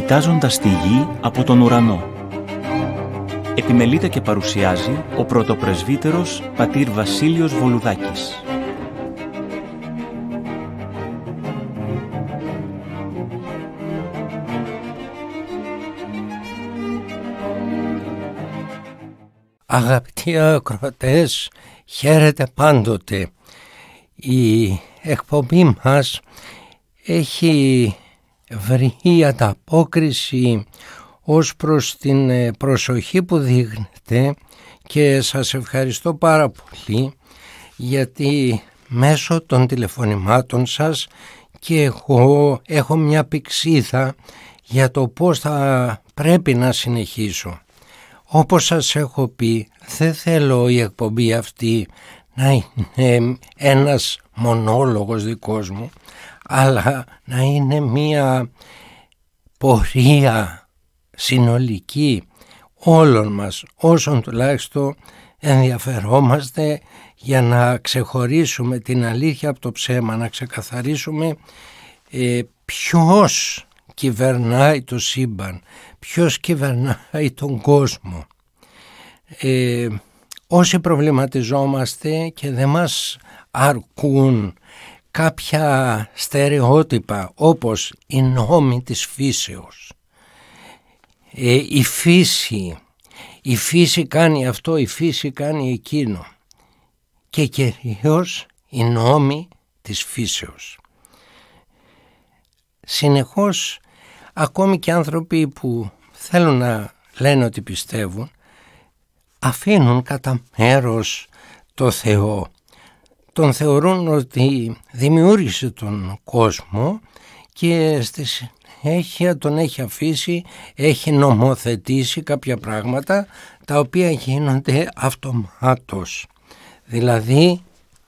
κοιτάζοντας τη γη από τον ουρανό. Επιμελείται και παρουσιάζει ο πρωτοπρεσβύτερος πατήρ Βασίλειος Βολουδάκης. Αγαπητοί ακροατές, χαίρετε πάντοτε. Η εκπομπή μας έχει βρει ανταπόκριση ως προς την ε, προσοχή που δείχνετε και σας ευχαριστώ πάρα πολύ γιατί μέσω των τηλεφωνημάτων σας και εγώ έχω μια πηξίδα για το πώς θα πρέπει να συνεχίσω. Όπως σας έχω πει, δεν θέλω η εκπομπή αυτή να είναι ένας μονόλογος δικός μου, αλλά να είναι μία πορεία συνολική όλων μας όσων τουλάχιστον ενδιαφερόμαστε για να ξεχωρίσουμε την αλήθεια από το ψέμα, να ξεκαθαρίσουμε ε, ποιος κυβερνάει το σύμπαν, ποιος κυβερνάει τον κόσμο. Ε, όσοι προβληματιζόμαστε και δεν μας αρκούν κάποια στερεότυπα όπως η νόμη της φύσεως. Ε, η φύση, η φύση κάνει αυτό, η φύση κάνει εκείνο και κυρίως η νόμη της φύσεως. Συνεχώς ακόμη και άνθρωποι που θέλουν να λένε ότι πιστεύουν αφήνουν κατά μέρος το Θεό τον θεωρούν ότι δημιούργησε τον κόσμο και στη συνέχεια τον έχει αφήσει, έχει νομοθετήσει κάποια πράγματα τα οποία γίνονται αυτομάτως. Δηλαδή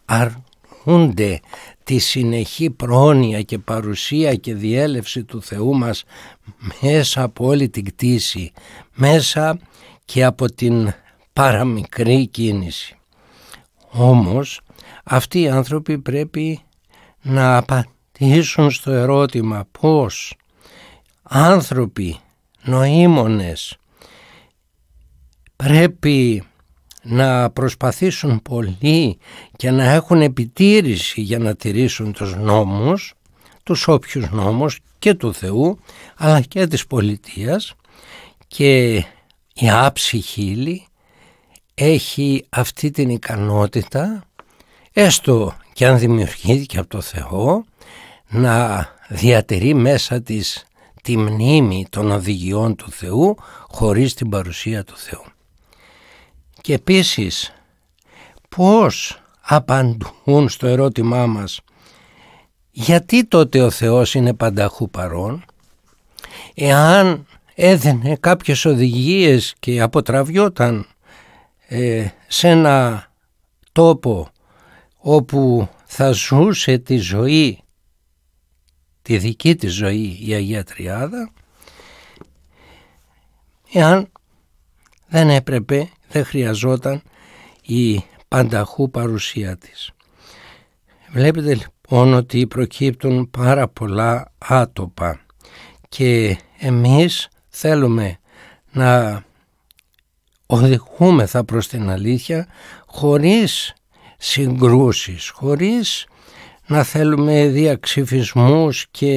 αρνούνται τη συνεχή πρόνοια και παρουσία και διέλευση του Θεού μας μέσα από όλη την κτήση, μέσα και από την παραμικρή κίνηση. Όμως αυτοί οι άνθρωποι πρέπει να απαντήσουν στο ερώτημα πώς άνθρωποι, νοήμονες πρέπει να προσπαθήσουν πολύ και να έχουν επιτήρηση για να τηρήσουν τους νόμους, τους όποιους νόμους και του Θεού αλλά και της πολιτείας και η άψυχή έχει αυτή την ικανότητα έστω και αν δημιουργήθηκε από το Θεό, να διατηρεί μέσα της τη μνήμη των οδηγιών του Θεού χωρίς την παρουσία του Θεού. Και επίσης, πώς απαντούν στο ερώτημά μας γιατί τότε ο Θεός είναι πανταχού παρόν, εάν έδινε κάποιες οδηγίες και αποτραβιόταν ε, σε ένα τόπο όπου θα ζούσε τη ζωή, τη δική της ζωή η Αγία Τριάδα, εάν δεν έπρεπε, δεν χρειαζόταν η πανταχού παρουσία της. Βλέπετε λοιπόν ότι προκύπτουν πάρα πολλά άτοπα και εμείς θέλουμε να οδηγούμεθα προς την αλήθεια χωρίς συγκρούσεις, χωρίς να θέλουμε διαξυφισμούς και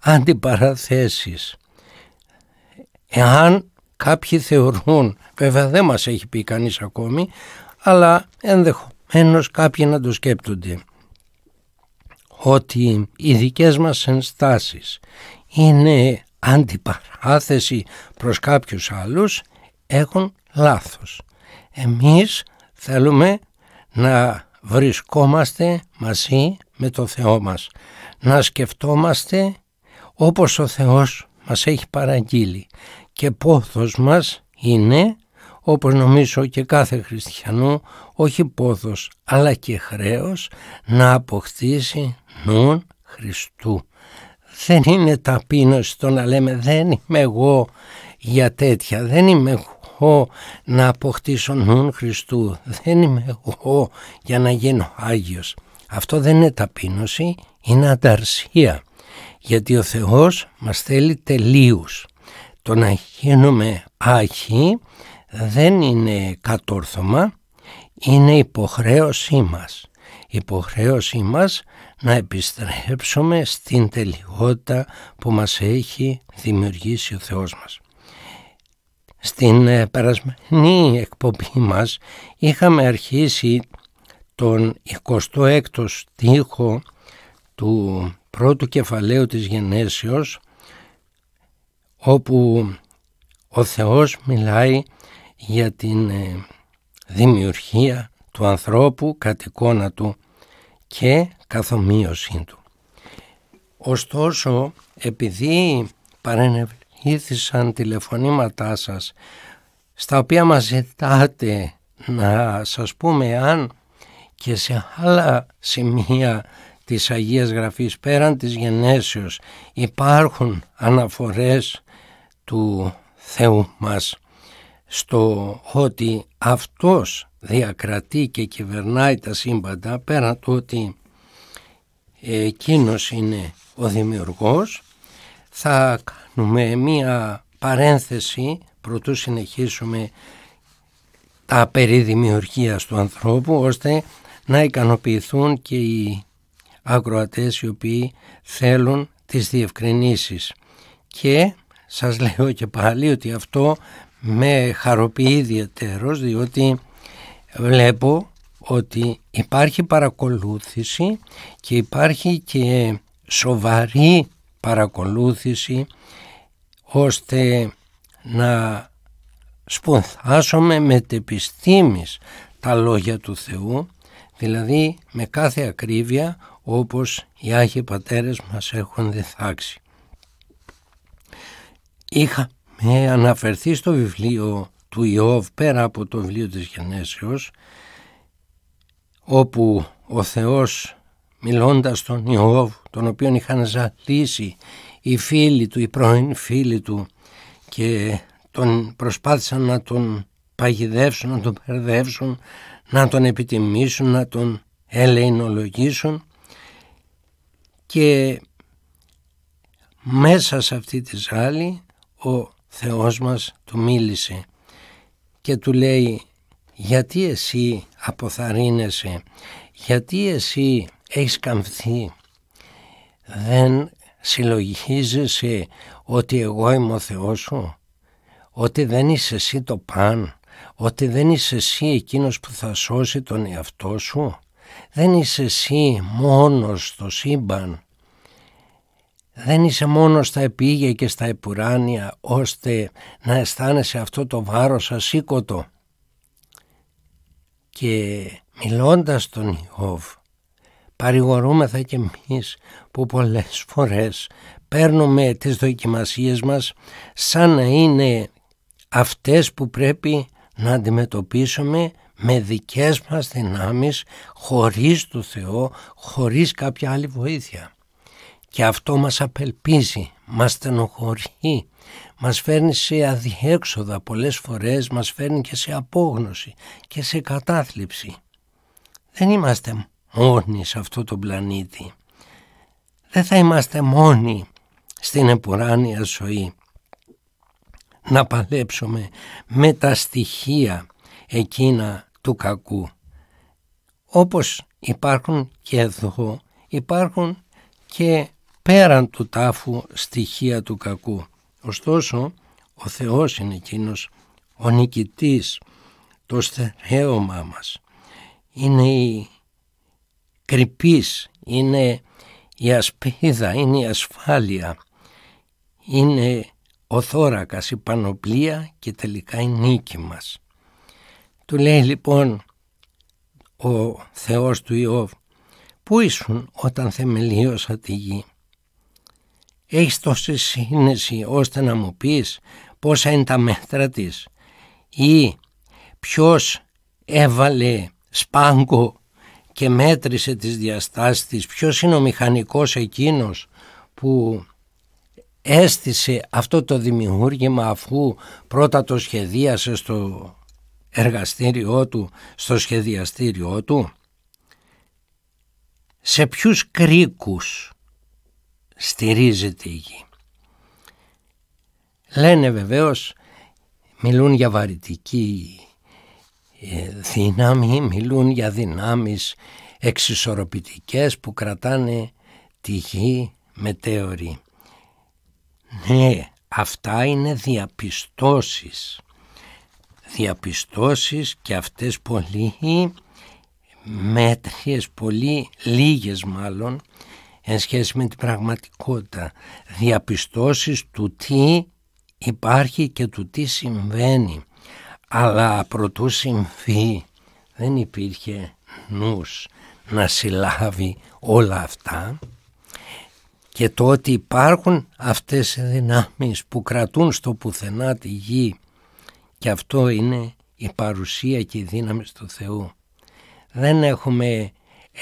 αντιπαραθέσεις. Εάν κάποιοι θεωρούν, βέβαια δεν μας έχει πει κανείς ακόμη, αλλά ενδεχομένως κάποιοι να το σκέπτονται, ότι οι δικές μας ενστάσεις είναι αντιπαράθεση προς κάποιους άλλους, έχουν λάθος. Εμείς θέλουμε να βρισκόμαστε μαζί με το Θεό μας. Να σκεφτόμαστε όπως ο Θεός μας έχει παραγγείλει. Και πόθος μας είναι, όπως νομίζω και κάθε χριστιανό, όχι πόθος αλλά και χρέος, να αποκτήσει νουν Χριστού. Δεν είναι ταπείνωση το να λέμε δεν είμαι εγώ για τέτοια, δεν είμαι εγώ να αποκτήσω νουν Χριστού, δεν είμαι εγώ για να γίνω Άγιος. Αυτό δεν είναι ταπείνωση, είναι ανταρσία, γιατί ο Θεός μας θέλει τελείους. Το να γίνουμε Άγιοι δεν είναι κατόρθωμα, είναι υποχρέωσή μας. Υποχρέωσή μας να επιστρέψουμε στην τελειότητα που μας έχει δημιουργήσει ο Θεός μας. Στην ε, περασμένη εκπομπή μας είχαμε αρχίσει τον 26ο στίχο του πρώτου κεφαλαίου της Γενέσεως όπου ο Θεός μιλάει για την ε, δημιουργία του ανθρώπου κατ' εικόνα του και καθομοίωσή του. Ωστόσο, επειδή παρενευλή ήρθησαν τηλεφωνήματά σας στα οποία μας ζητάτε να σας πούμε αν και σε άλλα σημεία της Αγίας Γραφής πέραν της γενέσεως υπάρχουν αναφορές του Θεού μας στο ότι αυτός διακρατεί και κυβερνάει τα σύμπαντα πέραν του ότι εκείνος είναι ο δημιουργός θα κάνουμε μία παρένθεση προτού συνεχίσουμε τα περί δημιουργίας του ανθρώπου ώστε να ικανοποιηθούν και οι ακροατές οι οποίοι θέλουν τις διευκρινήσεις και σας λέω και πάλι ότι αυτό με χαροποιεί ιδιαίτερος διότι βλέπω ότι υπάρχει παρακολούθηση και υπάρχει και σοβαρή παρακολούθηση ώστε να σπουδάσουμε με τεπιστήμης τα λόγια του Θεού, δηλαδή με κάθε ακρίβεια όπως οι Άγιοι Πατέρες μας έχουν είχα Είχαμε αναφερθεί στο βιβλίο του Ιώβ πέρα από το βιβλίο της Γενέσεως όπου ο Θεός μιλώντας τον Ιώβ τον οποίον είχαν ζαλίσει οι φίλοι του, οι πρώην φίλοι του και τον προσπάθησαν να τον παγιδεύσουν, να τον περδεύσουν, να τον επιτιμήσουν, να τον ελεηνολογήσουν και μέσα σε αυτή τη ζάλη ο Θεός μας του μίλησε και του λέει γιατί εσύ αποθαρρύνεσαι, γιατί εσύ έχεις καμφθεί, δεν συλλογίζεσαι ότι εγώ είμαι ο Θεός σου, ότι δεν είσαι εσύ το παν, ότι δεν είσαι εσύ εκείνος που θα σώσει τον εαυτό σου, δεν είσαι εσύ μόνος στο σύμπαν, δεν είσαι μόνος στα επίγεια και στα επουράνια ώστε να αισθάνεσαι αυτό το βάρος ασήκωτο. Και μιλώντας τον Ιώβ παρηγορούμεθα και εμείς που πολλές φορές παίρνουμε τις δοκιμασίες μας σαν να είναι αυτές που πρέπει να αντιμετωπίσουμε με δικές μας δυνάμεις χωρίς το Θεό, χωρίς κάποια άλλη βοήθεια. Και αυτό μας απελπίζει, μας στενοχωρεί, μας φέρνει σε αδιέξοδα πολλές φορές, μας φέρνει και σε απόγνωση και σε κατάθλιψη. Δεν είμαστε μόνοι σε αυτό το πλανήτη. Δεν θα είμαστε μόνοι στην επουράνια ζωή. Να παλέψουμε με τα στοιχεία εκείνα του κακού. Όπως υπάρχουν και εδώ, υπάρχουν και πέραν του τάφου στοιχεία του κακού. Ωστόσο, ο Θεός είναι εκείνος ο νικητής, το στερέωμά μας. Είναι η κρυπής, είναι η ασπίδα, είναι η ασφάλεια, είναι ο θώρακας, η πανοπλία και τελικά η νίκη μας. Του λέει λοιπόν ο Θεός του Ιώβ, πού ήσουν όταν θεμελίωσα τη γη. Έχεις τόση σύνεση ώστε να μου πεις πόσα είναι τα μέτρα της ή ποιος έβαλε σπάγκο και μέτρησε τις διαστάσεις της, ποιος είναι ο μηχανικός εκείνος που έστησε αυτό το δημιούργημα αφού πρώτα το σχεδίασε στο εργαστήριό του, στο σχεδιαστήριό του. Σε ποιους κρίκους στηρίζεται η γη. Λένε βεβαίως, μιλούν για βαρυτική ε, δύναμη, μιλούν για δυνάμεις εξισορροπητικές που κρατάνε τη γη μετέωρη. Ναι, αυτά είναι διαπιστώσεις. Διαπιστώσεις και αυτές πολύ μέτριες, πολύ λίγες μάλλον, εν σχέση με την πραγματικότητα. Διαπιστώσεις του τι υπάρχει και του τι συμβαίνει αλλά προτού συμβεί δεν υπήρχε νους να συλλάβει όλα αυτά και το ότι υπάρχουν αυτές οι δυνάμεις που κρατούν στο πουθενά τη γη και αυτό είναι η παρουσία και η δύναμη του Θεού. Δεν έχουμε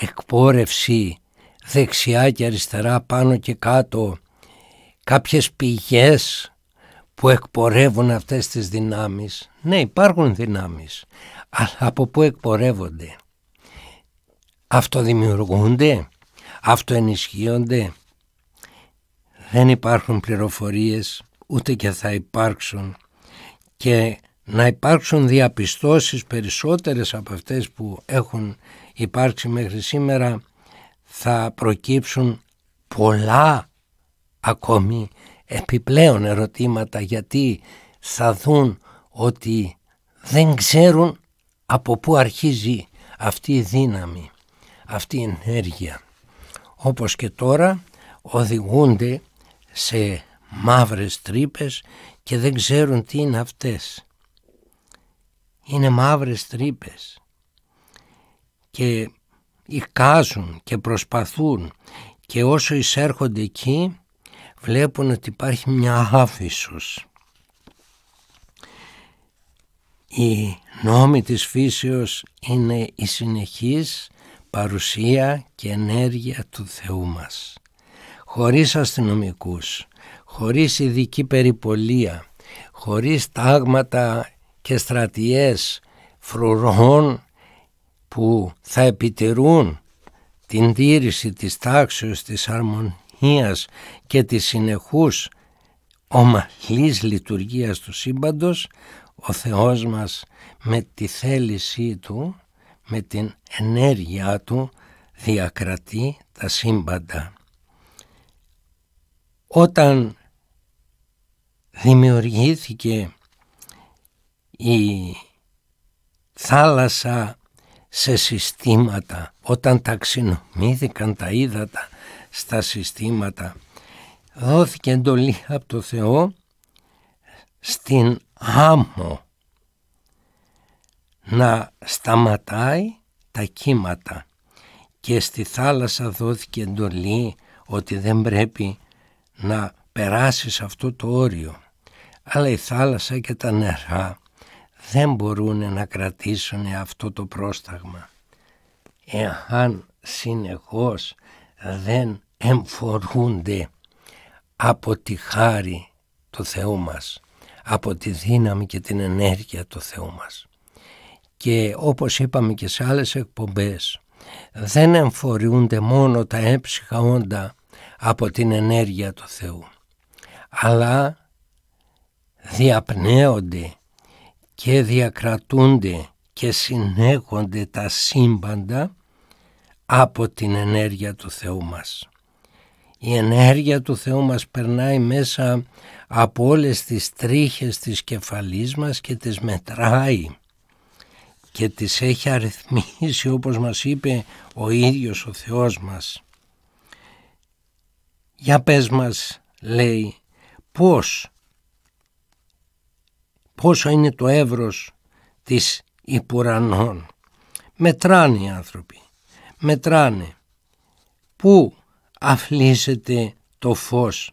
εκπόρευση δεξιά και αριστερά, πάνω και κάτω, κάποιες πηγές που εκπορεύουν αυτές τις δυνάμεις. Ναι, υπάρχουν δυνάμεις, αλλά από πού εκπορεύονται. Αυτοδημιουργούνται, αυτοενισχύονται. Δεν υπάρχουν πληροφορίες, ούτε και θα υπάρξουν. Και να υπάρξουν διαπιστώσεις περισσότερες από αυτές που έχουν υπάρξει μέχρι σήμερα θα προκύψουν πολλά ακόμη επιπλέον ερωτήματα γιατί θα δουν ότι δεν ξέρουν από πού αρχίζει αυτή η δύναμη, αυτή η ενέργεια. Όπως και τώρα οδηγούνται σε μαύρες τρύπες και δεν ξέρουν τι είναι αυτές. Είναι μαύρες τρύπες και εικάζουν και προσπαθούν και όσο εισέρχονται εκεί βλέπουν ότι υπάρχει μια άφησος. Η νόμοι της φύσεως είναι η συνεχής παρουσία και ενέργεια του Θεού μας. Χωρίς αστυνομικούς, χωρίς ειδική περιπολία, χωρίς τάγματα και στρατιές φρουρών που θα επιτηρούν την τήρηση της τάξεως της αρμονίας και της συνεχούς ομαλής λειτουργίας του σύμπαντος, ο Θεός μας με τη θέλησή Του, με την ενέργειά Του, διακρατεί τα σύμπαντα. Όταν δημιουργήθηκε η θάλασσα σε συστήματα, όταν ταξινομήθηκαν τα ύδατα στα συστήματα. Δόθηκε εντολή από το Θεό στην άμμο να σταματάει τα κύματα και στη θάλασσα δόθηκε εντολή ότι δεν πρέπει να περάσεις αυτό το όριο. Αλλά η θάλασσα και τα νερά δεν μπορούν να κρατήσουν αυτό το πρόσταγμα. Εάν συνεχώς δεν εμφορούνται από τη χάρη του Θεού μας, από τη δύναμη και την ενέργεια του Θεού μας. Και όπως είπαμε και σε άλλες εκπομπές, δεν εμφορούνται μόνο τα έψυχα όντα από την ενέργεια του Θεού, αλλά διαπνέονται και διακρατούνται και συνέχονται τα σύμπαντα από την ενέργεια του Θεού μας. Η ενέργεια του Θεού μας περνάει μέσα από όλες τις τρίχες της κεφαλής μας και τις μετράει και τις έχει αριθμίσει όπως μας είπε ο ίδιος ο Θεός μας. Για πες μας λέει πώς, πόσο είναι το εύρος της υπουρανών. Μετράνε οι άνθρωποι μετράνε. Πού αφλίζεται το φως.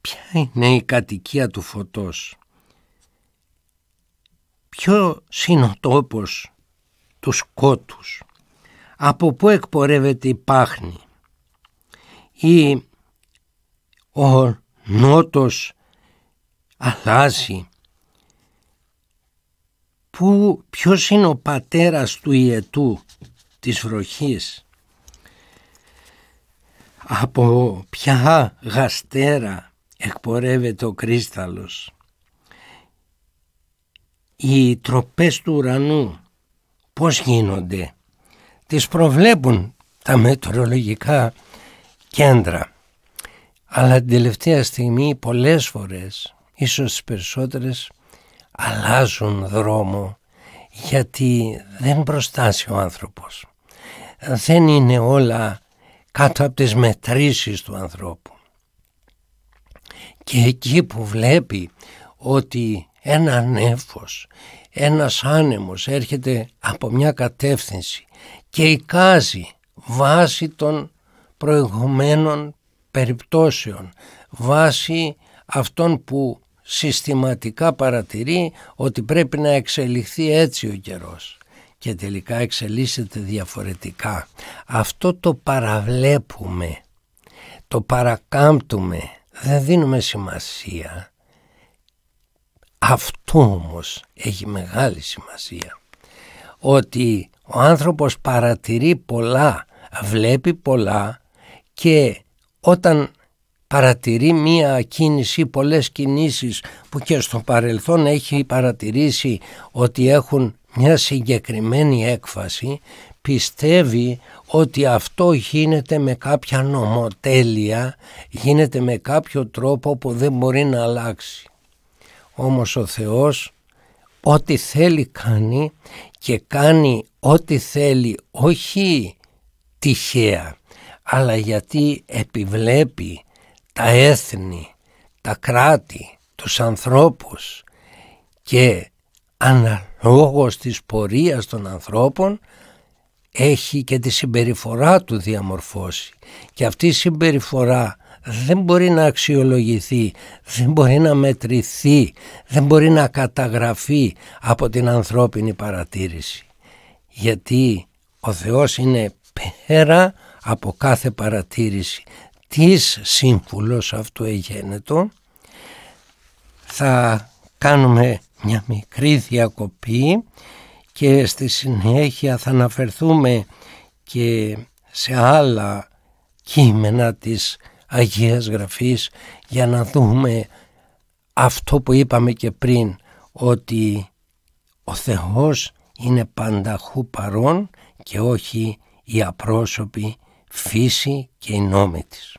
Ποια είναι η κατοικία του φωτός. Ποιο είναι ο τόπος του σκότους. Από πού εκπορεύεται η πάχνη. Ή ο νότος αλλάζει. Πού, ποιος είναι ο πατέρας του ιετού της βροχής από ποια γαστέρα εκπορεύεται ο κρίσταλος οι τροπές του ουρανού πώς γίνονται τις προβλέπουν τα μετρολογικά κέντρα αλλά την τελευταία στιγμή πολλές φορές ίσως τις περισσότερες αλλάζουν δρόμο γιατί δεν προστάσει ο άνθρωπος δεν είναι όλα κάτω από τις μετρήσεις του ανθρώπου. Και εκεί που βλέπει ότι ένα νέφος, ένας άνεμος έρχεται από μια κατεύθυνση και εικάζει βάσει των προηγουμένων περιπτώσεων, βάσει αυτών που συστηματικά παρατηρεί ότι πρέπει να εξελιχθεί έτσι ο καιρός και τελικά εξελίσσεται διαφορετικά. Αυτό το παραβλέπουμε, το παρακάμπτουμε, δεν δίνουμε σημασία. Αυτό όμως έχει μεγάλη σημασία. Ότι ο άνθρωπος παρατηρεί πολλά, βλέπει πολλά και όταν παρατηρεί μία κίνηση, πολλές κινήσεις που και στο παρελθόν έχει παρατηρήσει ότι έχουν μια συγκεκριμένη έκφαση πιστεύει ότι αυτό γίνεται με κάποια νομοτέλεια, γίνεται με κάποιο τρόπο που δεν μπορεί να αλλάξει. Όμως ο Θεός ό,τι θέλει κάνει και κάνει ό,τι θέλει όχι τυχαία αλλά γιατί επιβλέπει τα έθνη, τα κράτη, τους ανθρώπους και ανα, λόγος της πορείας των ανθρώπων έχει και τη συμπεριφορά του διαμορφώσει και αυτή η συμπεριφορά δεν μπορεί να αξιολογηθεί, δεν μπορεί να μετρηθεί, δεν μπορεί να καταγραφεί από την ανθρώπινη παρατήρηση. Γιατί ο Θεός είναι πέρα από κάθε παρατήρηση. Της σύμφουλος αυτού εγένετο θα κάνουμε μια μικρή διακοπή και στη συνέχεια θα αναφερθούμε και σε άλλα κείμενα της Αγίας Γραφής για να δούμε αυτό που είπαμε και πριν ότι ο Θεός είναι πανταχού παρόν και όχι η απρόσωπη φύση και η νόμη της.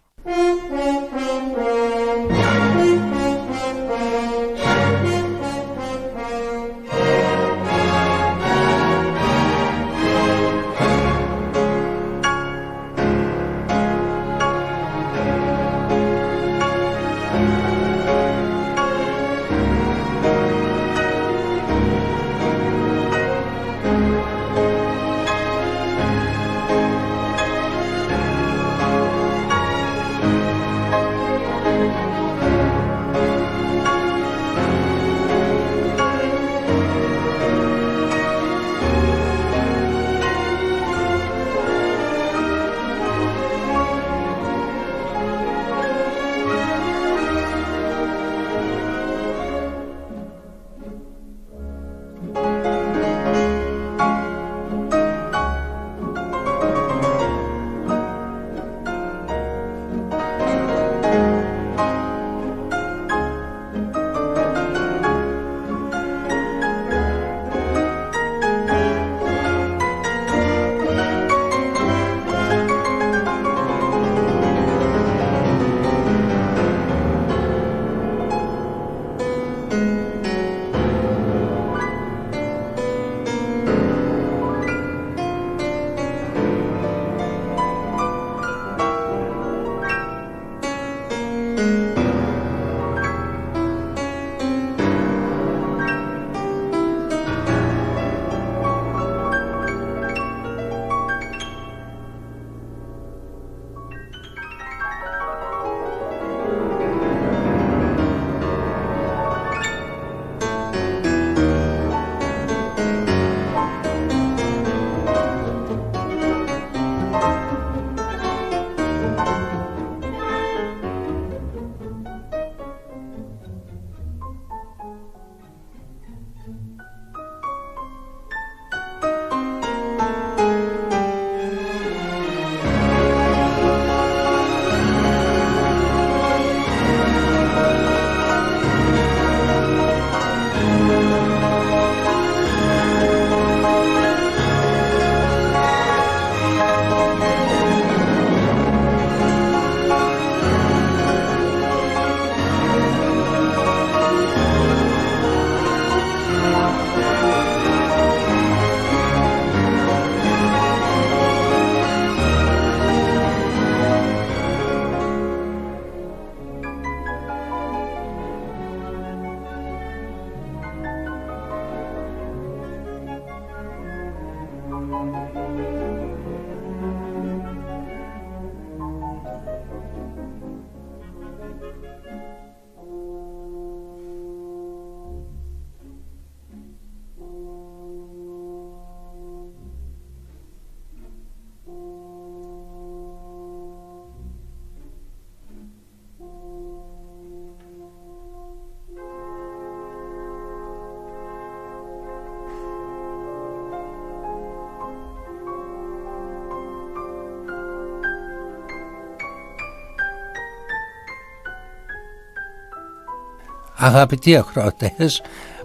Αγαπητοί ακροατές,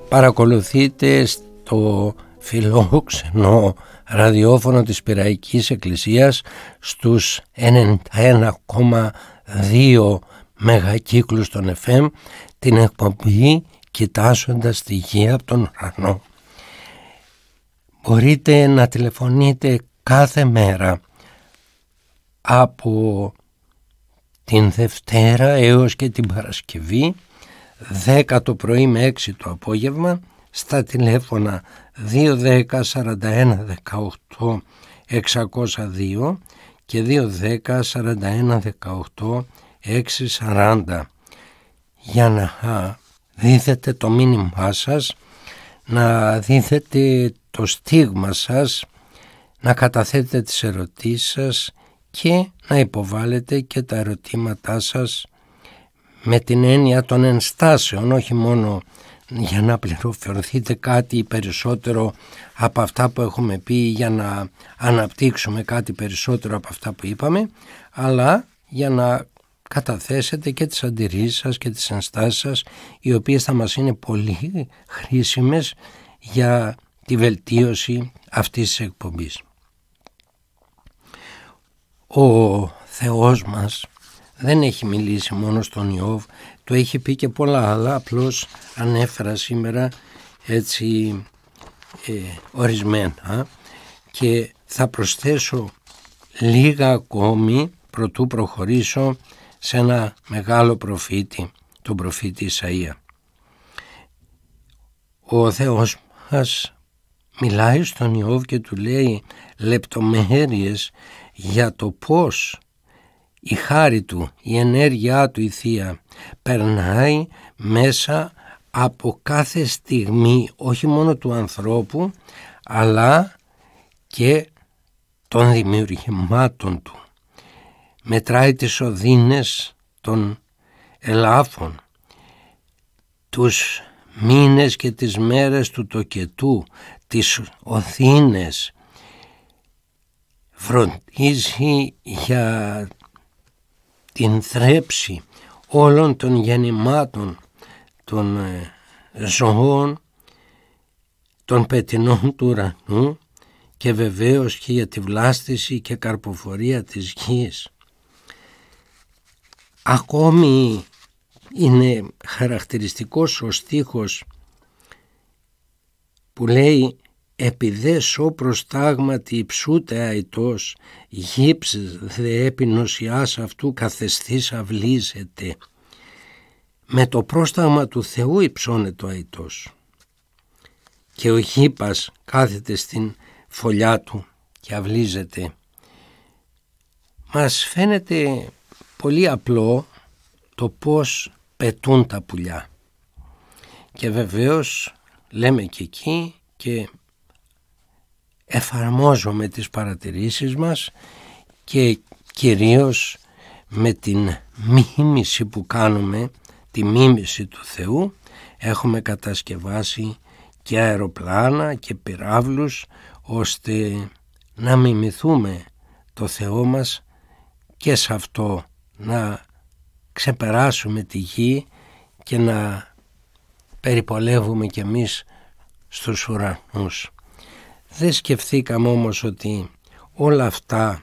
παρακολουθείτε στο φιλόξενο ραδιόφωνο της Πυραϊκής Εκκλησίας στους 91,2 μεγακύκλους των FM την εκπομπή κοιτάζοντας τη γη από τον ουρανό. Μπορείτε να τηλεφωνείτε κάθε μέρα από την Δευτέρα έως και την Παρασκευή 10 το πρωί με 6 το απόγευμα στα τηλέφωνα 210 41 18 602 και 210 41 18 640 για να δίθετε το μήνυμά σας να δίθετε το στίγμα σας να καταθέτε τις ερωτήσεις σας και να υποβάλλετε και τα ερωτήματά σας με την έννοια των ενστάσεων, όχι μόνο για να πληροφορηθείτε κάτι περισσότερο από αυτά που έχουμε πει για να αναπτύξουμε κάτι περισσότερο από αυτά που είπαμε αλλά για να καταθέσετε και τις αντιρρήσεις σας και τις ενστάσεις σας οι οποίες θα μας είναι πολύ χρήσιμες για τη βελτίωση αυτής της εκπομπής. Ο Θεός μας δεν έχει μιλήσει μόνο στον Ιώβ, το έχει πει και πολλά άλλα, απλώς ανέφερα σήμερα έτσι ε, ορισμένα και θα προσθέσω λίγα ακόμη προτού προχωρήσω σε ένα μεγάλο προφήτη, τον προφήτη Ισαΐα. Ο Θεός μας μιλάει στον Ιώβ και του λέει λεπτομέρειες για το πώς η χάρη του, η ενέργειά του η Θεία περνάει μέσα από κάθε στιγμή όχι μόνο του ανθρώπου αλλά και των δημιουργημάτων του. Μετράει τις οδύνες των ελάφων, τους μήνες και τις μέρες του τοκετού, τις οθύνες. φροντίζει για την θρέψη όλων των γεννημάτων των ε, ζωών, των πετεινών του ουρανού και βεβαίως και για τη βλάστηση και καρποφορία της γης. Ακόμη είναι χαρακτηριστικός ο στίχος που λέει επειδή σώ προστάγματι υψούται αητός, γύψης δε επινοσιάς αυτού καθεστής αυλίζεται. Με το πρόσταγμα του Θεού υψώνεται ο αητός. Και ο γύπας κάθεται στην φωλιά του και αυλίζεται. Μας φαίνεται πολύ απλό το πώς πετούν τα πουλιά. Και βεβαίως λέμε και εκεί και Εφαρμόζομαι τις παρατηρήσεις μας και κυρίως με την μίμηση που κάνουμε, τη μίμηση του Θεού, έχουμε κατασκευάσει και αεροπλάνα και πυράβλους ώστε να μιμηθούμε το Θεό μας και σε αυτό να ξεπεράσουμε τη γη και να περιπολεύουμε κι εμείς στους ουρανούς. Δεν σκεφτήκαμε όμως ότι όλα αυτά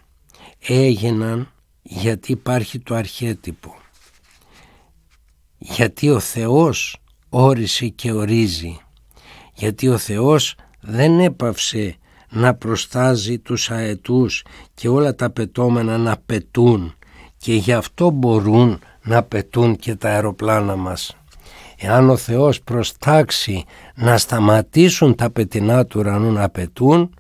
έγιναν γιατί υπάρχει το αρχέτυπο. Γιατί ο Θεός όρισε και ορίζει. Γιατί ο Θεός δεν έπαυσε να προστάζει τους αετούς και όλα τα πετώμενα να πετούν και γι' αυτό μπορούν να πετούν και τα αεροπλάνα μας. Εάν ο Θεός προστάξει να σταματήσουν τα πετεινά του ουρανού να πετούν,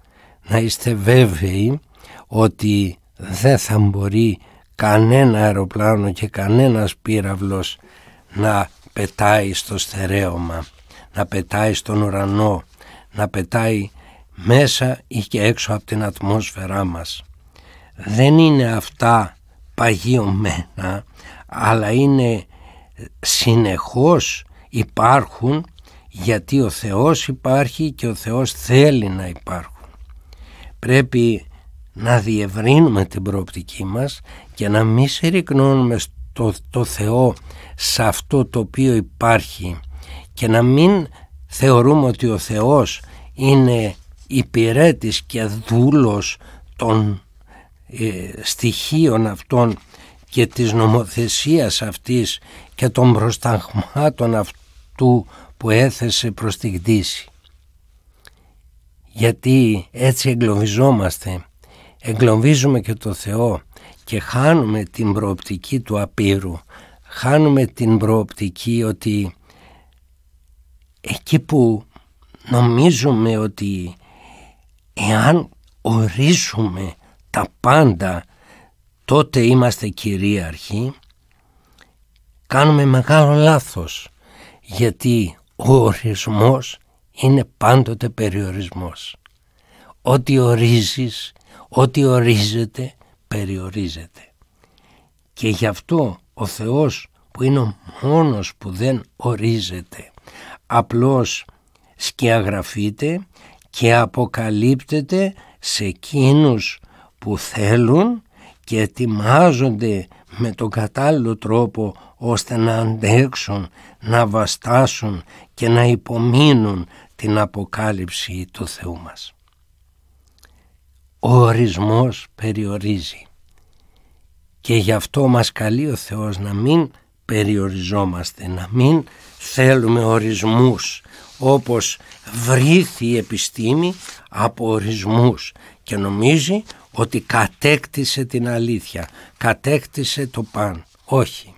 να είστε βέβαιοι ότι δεν θα μπορεί κανένα αεροπλάνο και κανένας πύραυλος να πετάει στο στερέωμα, να πετάει στον ουρανό, να πετάει μέσα ή και έξω από την ατμόσφαιρά μας. Δεν είναι αυτά παγιωμένα, αλλά είναι συνεχώς υπάρχουν γιατί ο Θεός υπάρχει και ο Θεός θέλει να υπάρχουν. Πρέπει να διευρύνουμε την προοπτική μας και να μην συρρυκνώνουμε το, το Θεό σε αυτό το οποίο υπάρχει και να μην θεωρούμε ότι ο Θεός είναι υπηρέτης και δούλος των ε, στοιχείων αυτών και της νομοθεσίας αυτής και των προσταγμάτων αυτών που έθεσε προς τη κτήση. Γιατί έτσι εγκλωβιζόμαστε, εγκλωβίζουμε και το Θεό και χάνουμε την προοπτική του απείρου, χάνουμε την προοπτική ότι εκεί που νομίζουμε ότι εάν ορίσουμε τα πάντα τότε είμαστε κυρίαρχοι, κάνουμε μεγάλο λάθος γιατί ο ορισμός είναι πάντοτε περιορισμός. Ό,τι ορίζεις, ό,τι ορίζεται, περιορίζεται. Και γι' αυτό ο Θεός που είναι ο μόνος που δεν ορίζεται, απλώς σκιαγραφείται και αποκαλύπτεται σε εκείνους που θέλουν και ετοιμάζονται με τον κατάλληλο τρόπο ώστε να αντέξουν, να βαστάσουν και να υπομείνουν την αποκάλυψη του Θεού μας. Ο ορισμός περιορίζει και γι' αυτό μας καλεί ο Θεός να μην περιοριζόμαστε, να μην θέλουμε ορισμούς όπως βρήθη η επιστήμη από ορισμούς και νομίζει ότι κατέκτησε την αλήθεια, κατέκτησε το παν. Όχι.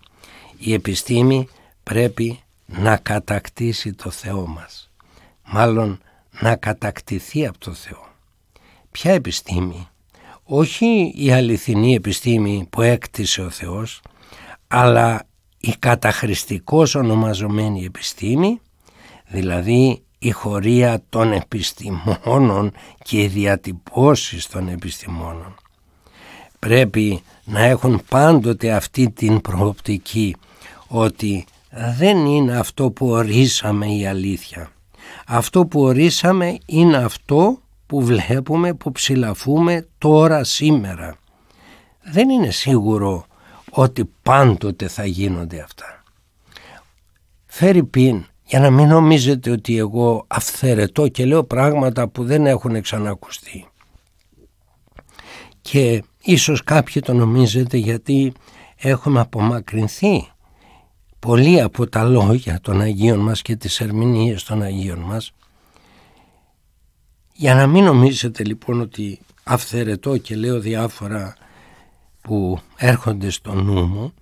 Η επιστήμη πρέπει να κατακτήσει το Θεό μας. Μάλλον να κατακτηθεί από το Θεό. Ποια επιστήμη, όχι η αληθινή επιστήμη που έκτισε ο Θεός, αλλά η καταχριστικός ονομαζομένη επιστήμη, δηλαδή η χωρία των επιστημόνων και οι διατυπώσεις των επιστημόνων. Πρέπει να έχουν πάντοτε αυτή την προοπτική ότι δεν είναι αυτό που ορίσαμε η αλήθεια. Αυτό που ορίσαμε είναι αυτό που βλέπουμε, που ψηλαφούμε τώρα σήμερα. Δεν είναι σίγουρο ότι πάντοτε θα γίνονται αυτά. Φέρει πίν, για να μην νομίζετε ότι εγώ αυθαιρετώ και λέω πράγματα που δεν έχουν ξανακουστεί. Και ίσως κάποιοι το νομίζετε γιατί έχουμε απομακρυνθεί πολλοί από τα λόγια των Αγίων μας και τις ερμηνείες των Αγίων μας για να μην νομίζετε λοιπόν ότι αυθαιρετώ και λέω διάφορα που έρχονται στο νου μου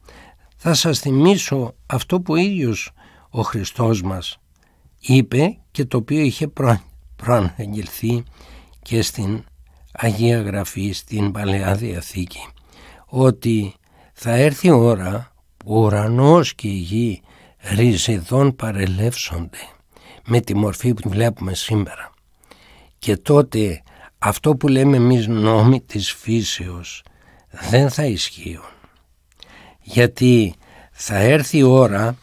θα σας θυμίσω αυτό που ίδιος ο Χριστός μας είπε και το οποίο είχε προαναγγελθεί και στην Αγία Γραφή, στην Παλαιά Διαθήκη ότι θα έρθει η ώρα ο ουρανός και η γη ριζιδών παρελεύσονται με τη μορφή που βλέπουμε σήμερα. Και τότε αυτό που λέμε εμείς νόμοι της φύσεως δεν θα ισχύουν. Γιατί θα έρθει η ώρα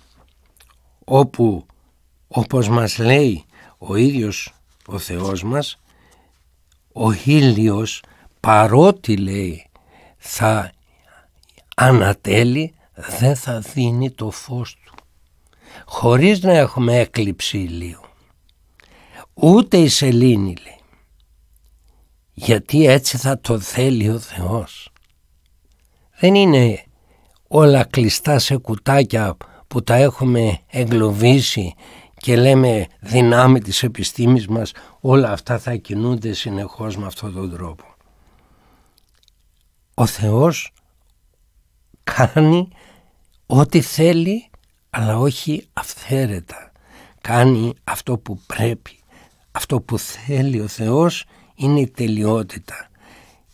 όπου όπως μας λέει ο ίδιος ο Θεός μας ο ήλιος παρότι λέει θα ανατέλει δεν θα δίνει το φως του χωρίς να έχουμε έκλειψη ηλίου ούτε η σελήνη λέει γιατί έτσι θα το θέλει ο Θεός δεν είναι όλα κλειστά σε κουτάκια που τα έχουμε εγκλωβίσει και λέμε δυνάμει της επιστήμης μας όλα αυτά θα κινούνται συνεχώς με αυτόν τον τρόπο. Ο Θεός κάνει ό,τι θέλει αλλά όχι αυθαίρετα. Κάνει αυτό που πρέπει. Αυτό που θέλει ο Θεός είναι η τελειότητα.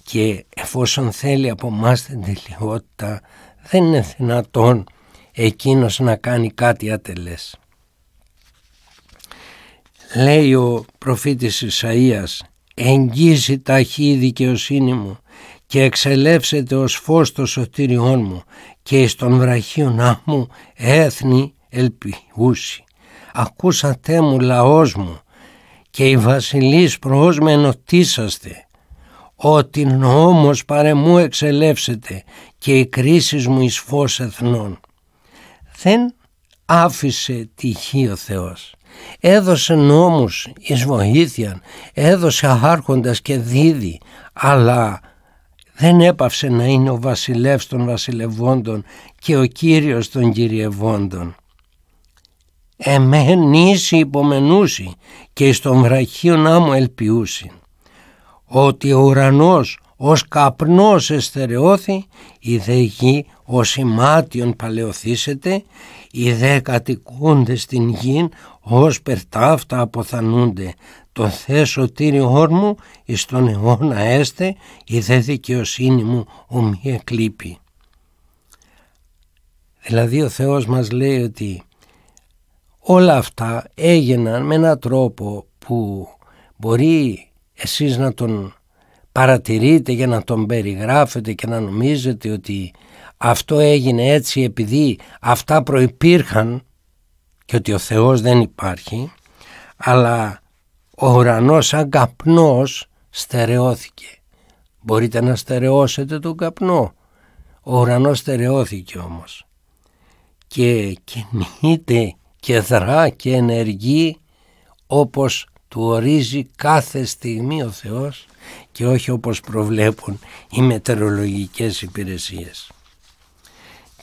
Και εφόσον θέλει από εμάς την τελειότητα δεν είναι δυνατόν εκείνος να κάνει κάτι ατελές. Λέει ο προφήτης Ισαΐας «Εγγύζει ταχύ η δικαιοσύνη μου και εξελεύσετε ως φως το σωτήριόν μου και εις τον βραχίονά μου έθνη ελπιούσι. Ακούσατε μου λαός μου και οι βασιλείς προός με ενωτήσαστε. Ότι νόμος παρεμού εξελεύσετε και οι κρίσεις μου εις φως εθνών. Δεν άφησε τη γη ο Θεός. Έδωσε νόμους εις βοήθεια, έδωσε άρχοντας και δίδει, αλλά δεν έπαυσε να είναι ο βασιλεύς των βασιλευόντων και ο κύριος των κυριευόντων. Εμέν ίση υπομενούσι και στον τον να άμμο ελπιούσι. Ότι ο ουρανός ως καπνός εστερεώθη, η δε γη ως ημάτιον παλαιοθήσεται, οι δε κατοικούνται στην γη ως περτάφτα αποθανούνται, το Θε σωτήριό μου εις τον αιώνα έστε, η δε δικαιοσύνη μου ομοία κλείπη. Δηλαδή ο Θεός μας λέει ότι όλα αυτά έγιναν με έναν τρόπο που μπορεί εσείς να τον παρατηρείτε για να τον περιγράφετε και να νομίζετε ότι αυτό έγινε έτσι επειδή αυτά προϋπήρχαν και ότι ο Θεός δεν υπάρχει αλλά ο ουρανός σαν καπνός στερεώθηκε. Μπορείτε να στερεώσετε τον καπνό. Ο ουρανός στερεώθηκε όμως. Και κινείται και δρά και ενεργεί όπως του ορίζει κάθε στιγμή ο Θεός και όχι όπως προβλέπουν οι μετεωρολογικές υπηρεσίες.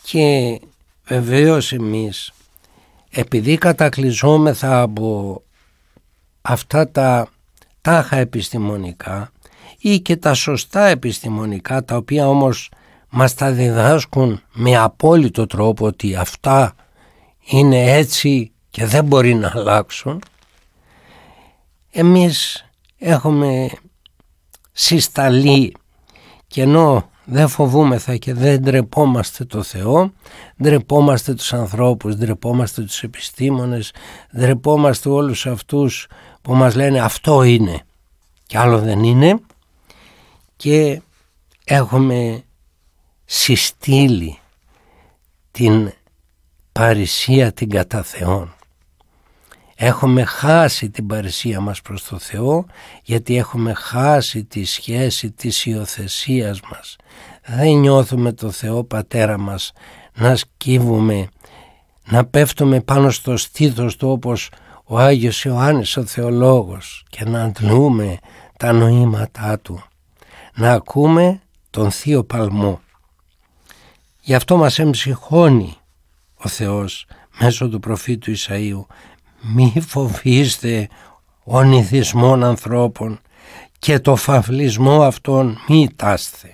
Και βεβαίως εμείς επειδή κατακλυζόμεθα από αυτά τα τάχα επιστημονικά ή και τα σωστά επιστημονικά τα οποία όμως μας τα διδάσκουν με απόλυτο τρόπο ότι αυτά είναι έτσι και δεν μπορεί να αλλάξουν εμείς έχουμε συσταλεί και ενώ δεν φοβούμεθα και δεν ντρεπόμαστε το Θεό, ντρεπόμαστε τους ανθρώπους, ντρεπόμαστε τους επιστήμονες, ντρεπόμαστε όλους αυτούς που μας λένε αυτό είναι και άλλο δεν είναι και έχουμε συστήλει την παρησία την κατά Θεόν. Έχουμε χάσει την παρησία μας προς το Θεό γιατί έχουμε χάσει τη σχέση της υιοθεσίας μας. Δεν νιώθουμε το Θεό Πατέρα μας να σκύβουμε, να πέφτουμε πάνω στο στήθος του όπως ο Άγιος Ιωάννης ο Θεολόγος και να αντλούμε τα νοήματά του, να ακούμε τον Θείο Παλμό. Γι' αυτό μας εμψυχώνει ο Θεός μέσω του προφήτου Ισαΐου «Μη φοβήστε ονειδισμών ανθρώπων και το φαυλισμό αυτών μη τάστε».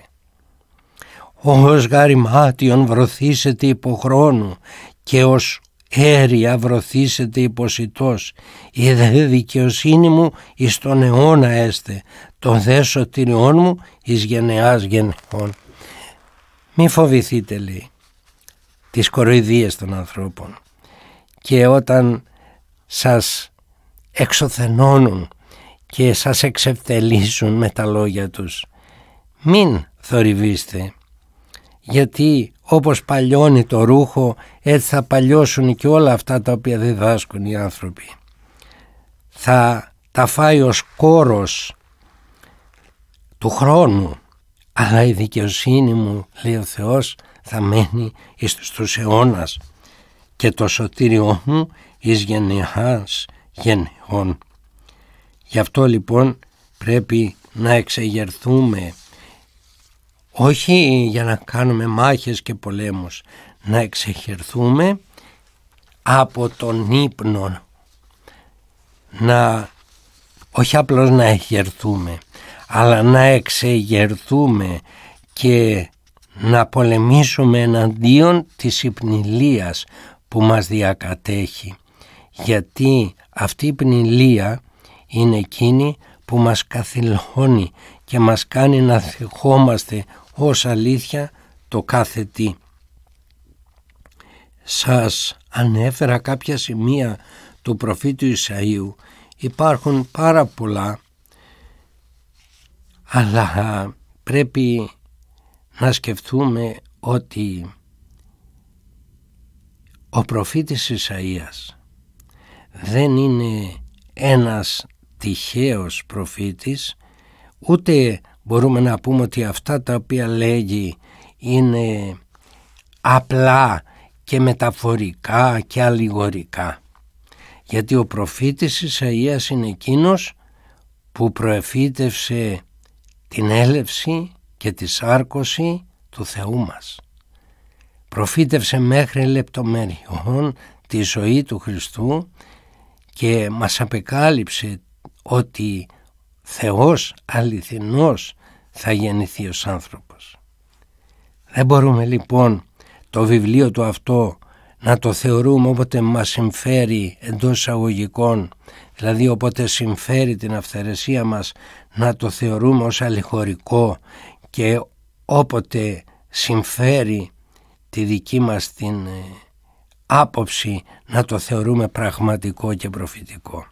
«Ως γαριμάτιον βρωθήσετε υποχρόνου και ως Έρια βρωθήσετε υποσιτός, η δε δικαιοσύνη μου εις τον αιώνα έστε, τον δε σωτηριόν μου εις γενεάς γενεών. Μη φοβηθείτε λέει τις κοροϊδίες των ανθρώπων και όταν σας εξωθενώνουν και σας εξευτελίσουν με τα λόγια τους μην θορυβήστε γιατί όπως παλιώνει το ρούχο έτσι θα παλιώσουν και όλα αυτά τα οποία διδάσκουν οι άνθρωποι. Θα τα φάει ο σκόρος του χρόνου αλλά η δικαιοσύνη μου λέει ο Θεός θα μένει εις τους αιώνας και το σωτήριό μου εις γενιάς γενιών. Γι' αυτό λοιπόν πρέπει να εξεγερθούμε όχι για να κάνουμε μάχες και πολέμους, να εξεχερθούμε από τον ύπνο, να, όχι απλώς να εχερθούμε, αλλά να εξεγερθούμε και να πολεμήσουμε εναντίον της υπνηλίας που μας διακατέχει. Γιατί αυτή η υπνηλία είναι εκείνη που μας καθυλώνει και μας κάνει να θυχόμαστε ως αλήθεια το κάθε τι. Σας ανέφερα κάποια σημεία του προφήτου Ισαΐου. Υπάρχουν πάρα πολλά, αλλά πρέπει να σκεφτούμε ότι ο προφήτης Ισαΐας δεν είναι ένας τυχαίος προφήτης, ούτε μπορούμε να πούμε ότι αυτά τα οποία λέγει είναι απλά και μεταφορικά και αλληγορικά. Γιατί ο προφήτης Ισαΐας είναι εκείνος που προεφήτευσε την έλευση και τη σάρκωση του Θεού μας. Προφήτευσε μέχρι λεπτομέριων τη ζωή του Χριστού και μας απεκάλυψε ότι Θεός αληθινός θα γεννηθεί ως άνθρωπος. Δεν μπορούμε λοιπόν το βιβλίο του αυτό να το θεωρούμε όποτε μας συμφέρει εντός εισαγωγικών, δηλαδή όποτε συμφέρει την αυθαιρεσία μας να το θεωρούμε ως αληχωρικό και όποτε συμφέρει τη δική μας την ε, άποψη να το θεωρούμε πραγματικό και προφητικό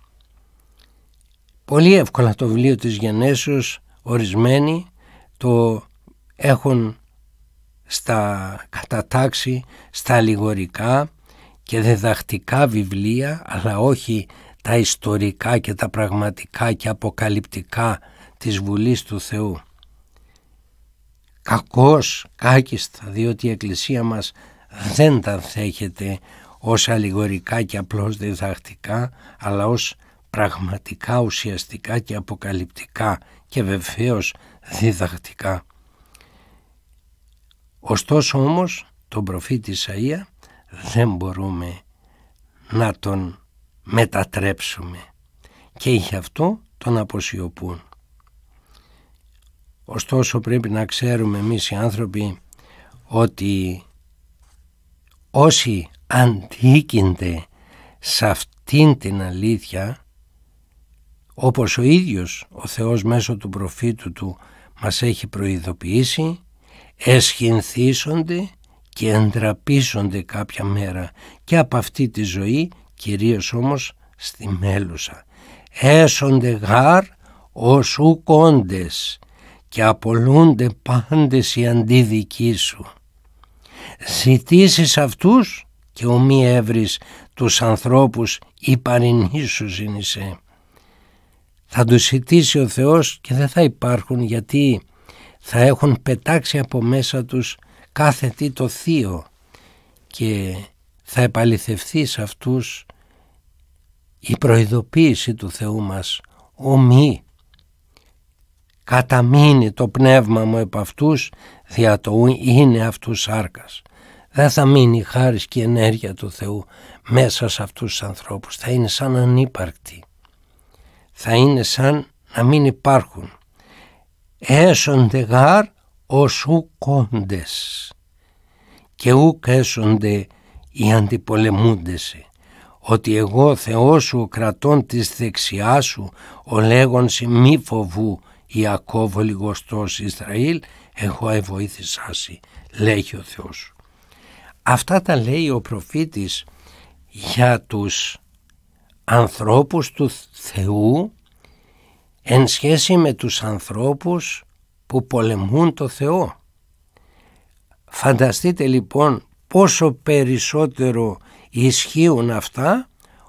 πολύ εύκολα το βιβλίο της γενέσεως ορισμένοι το έχουν στα κατατάξει, στα λιγορικά και διδακτικά βιβλία αλλά όχι τα ιστορικά και τα πραγματικά και αποκαλυπτικά της Βουλής του Θεού. Κακός, κάκιστα, διότι η Εκκλησία μας δεν τα δέχεται ως αλληγορικά και απλώς διδακτικά αλλά ως πραγματικά ουσιαστικά και αποκαλυπτικά και βεβαίως διδακτικά. Ωστόσο όμως τον προφήτη Σαΐα δεν μπορούμε να τον μετατρέψουμε και γι' αυτό τον αποσιωπούν. Ωστόσο πρέπει να ξέρουμε εμείς οι άνθρωποι ότι όσοι αντίκυνται σε αυτήν την αλήθεια όπως ο ίδιος ο Θεός μέσω του προφήτου του μας έχει προειδοποιήσει, εσχυνθίσονται και εντραπίσονται κάποια μέρα και από αυτή τη ζωή, κυρίως όμως στη μέλουσα. Έσονται γάρ ως ουκόντες και απολούνται πάντες οι αντίδικοί σου. Ζητήσεις αυτούς και ομοί έβρις τους ανθρώπους υπαρινήσου ζήνησέ. Θα τους ζητήσει ο Θεός και δεν θα υπάρχουν γιατί θα έχουν πετάξει από μέσα τους κάθε τι το θείο και θα επαληθευθεί σε αυτούς η προειδοποίηση του Θεού μας ομοί καταμείνει το πνεύμα μου επ' αυτούς δια το είναι αυτούς σάρκας δεν θα μείνει η και η ενέργεια του Θεού μέσα σε αυτούς τους ανθρώπους θα είναι σαν ανύπαρκτη θα είναι σαν να μην υπάρχουν. Έσονται γάρ ως ου και ουκ έσονται οι αντιπολεμούντες ότι εγώ Θεός σου κρατών της δεξιάς σου ο λέγον μη φοβού Ιακώβ ο λιγοστός Ισραήλ εγώ εβοήθησάσι λέγει ο Θεός Αυτά τα λέει ο προφήτης για τους ανθρώπους του Θεού εν σχέση με τους ανθρώπους που πολεμούν το Θεό. Φανταστείτε λοιπόν πόσο περισσότερο ισχύουν αυτά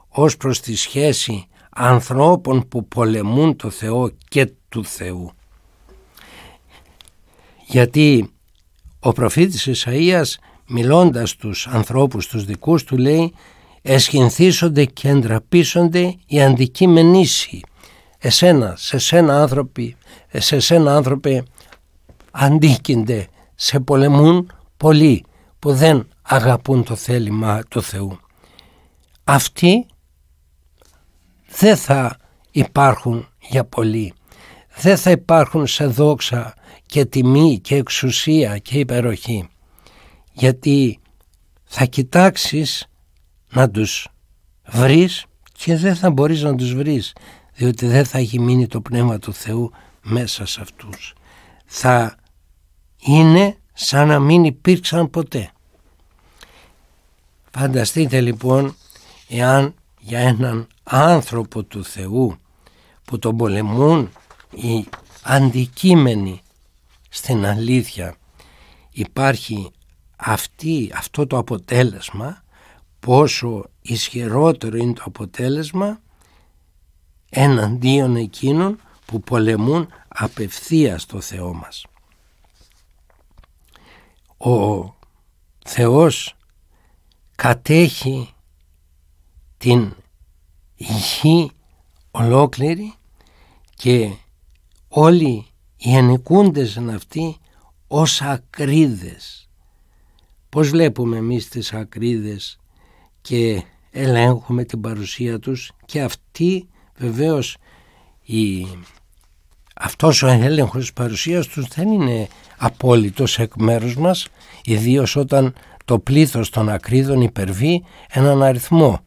ως προς τη σχέση ανθρώπων που πολεμούν το Θεό και του Θεού. Γιατί ο προφήτης Ισαΐας μιλώντας τους ανθρώπους τους δικούς του λέει Εσχυνθίσονται και εντραπίσονται οι αντικείμενήσοι. Εσένα, σε σένα άνθρωποι, σε σένα άνθρωποι αντίκυνται, σε πολεμούν πολλοί που δεν αγαπούν το θέλημα του Θεού. Αυτοί δεν θα υπάρχουν για πολλοί. Δεν θα υπάρχουν σε δόξα και τιμή και εξουσία και υπεροχή. Γιατί θα κοιτάξεις να τους βρεις και δεν θα μπορείς να τους βρεις διότι δεν θα έχει μείνει το Πνεύμα του Θεού μέσα σε αυτούς. Θα είναι σαν να μην υπήρξαν ποτέ. Φανταστείτε λοιπόν εάν για έναν άνθρωπο του Θεού που τον πολεμούν οι αντικείμενοι στην αλήθεια υπάρχει αυτή, αυτό το αποτέλεσμα πόσο ισχυρότερο είναι το αποτέλεσμα εναντίον εκείνων που πολεμούν απευθείας το Θεό μας. Ο Θεός κατέχει την γη ολόκληρη και όλοι οι ενικούντες είναι αυτοί ως ακρίδες. Πώς βλέπουμε εμείς τις ακρίδες και ελέγχουμε την παρουσία τους και αυτή βεβαίως η, αυτός ο έλεγχος της παρουσίας τους δεν είναι απόλυτος εκ μέρους μας ιδίως όταν το πλήθος των ακρίδων υπερβεί έναν αριθμό.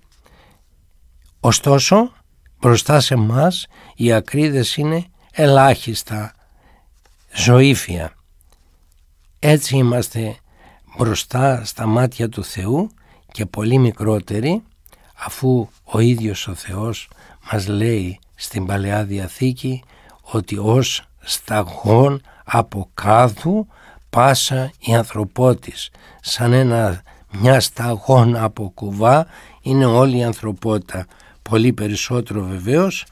Ωστόσο μπροστά σε μας οι ακρίδες είναι ελάχιστα ζωήφια. Έτσι είμαστε μπροστά στα μάτια του Θεού και πολύ μικρότερη αφού ο ίδιος ο Θεός μας λέει στην Παλαιά Διαθήκη ότι ως σταγόν από κάδου πάσα η ανθρωπότης σαν ένα, μια σταγόν από κουβά είναι όλη η ανθρωπότητα πολύ περισσότερο βεβαίως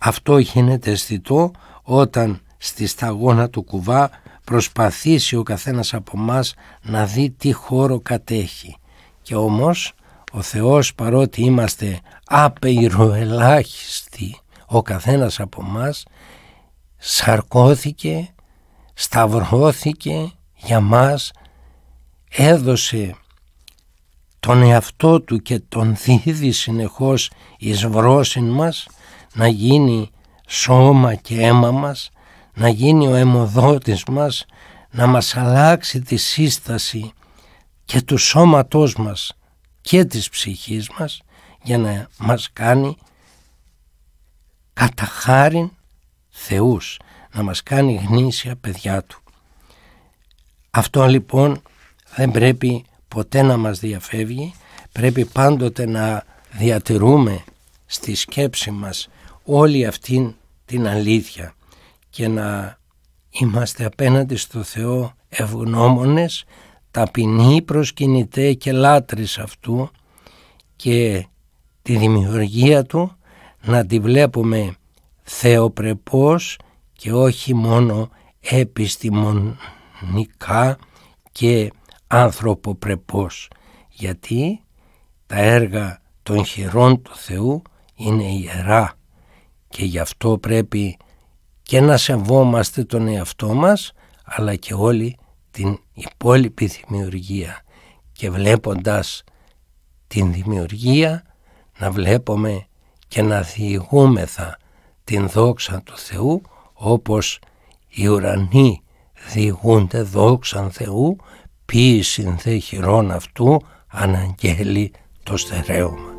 αυτό γίνεται αισθητό όταν στη σταγόνα του κουβά προσπαθήσει ο καθένας από μας να δει τι χώρο κατέχει και όμως ο Θεός παρότι είμαστε απειροελάχιστοι ο καθένας από μας σαρκώθηκε, σταυρώθηκε για μας, έδωσε τον εαυτό του και τον δίδει συνεχώς εις βρόσιν μας να γίνει σώμα και αίμα μας, να γίνει ο αιμοδότης μας, να μας αλλάξει τη σύσταση και του σώματός μας και της ψυχής μας για να μας κάνει κατά χάριν Θεούς, να μας κάνει γνήσια παιδιά Του. Αυτό λοιπόν δεν πρέπει ποτέ να μας διαφεύγει, πρέπει πάντοτε να διατηρούμε στη σκέψη μας όλη αυτήν την αλήθεια και να είμαστε απέναντι στο Θεό ευγνώμονες ταπεινή προσκυνητέ και λάτρης αυτού και τη δημιουργία του να τη βλέπουμε θεοπρεπώς και όχι μόνο επιστημονικά και ανθρωποπρεπώς γιατί τα έργα των χειρών του Θεού είναι ιερά και γι' αυτό πρέπει και να σεβόμαστε τον εαυτό μας αλλά και όλοι την υπόλοιπη δημιουργία και βλέποντας την δημιουργία να βλέπουμε και να διηγούμεθα την δόξα του Θεού όπως οι ουρανοί διηγούνται δόξαν Θεού ποιησιν δε χειρών αυτού αναγγέλει το στερέωμα.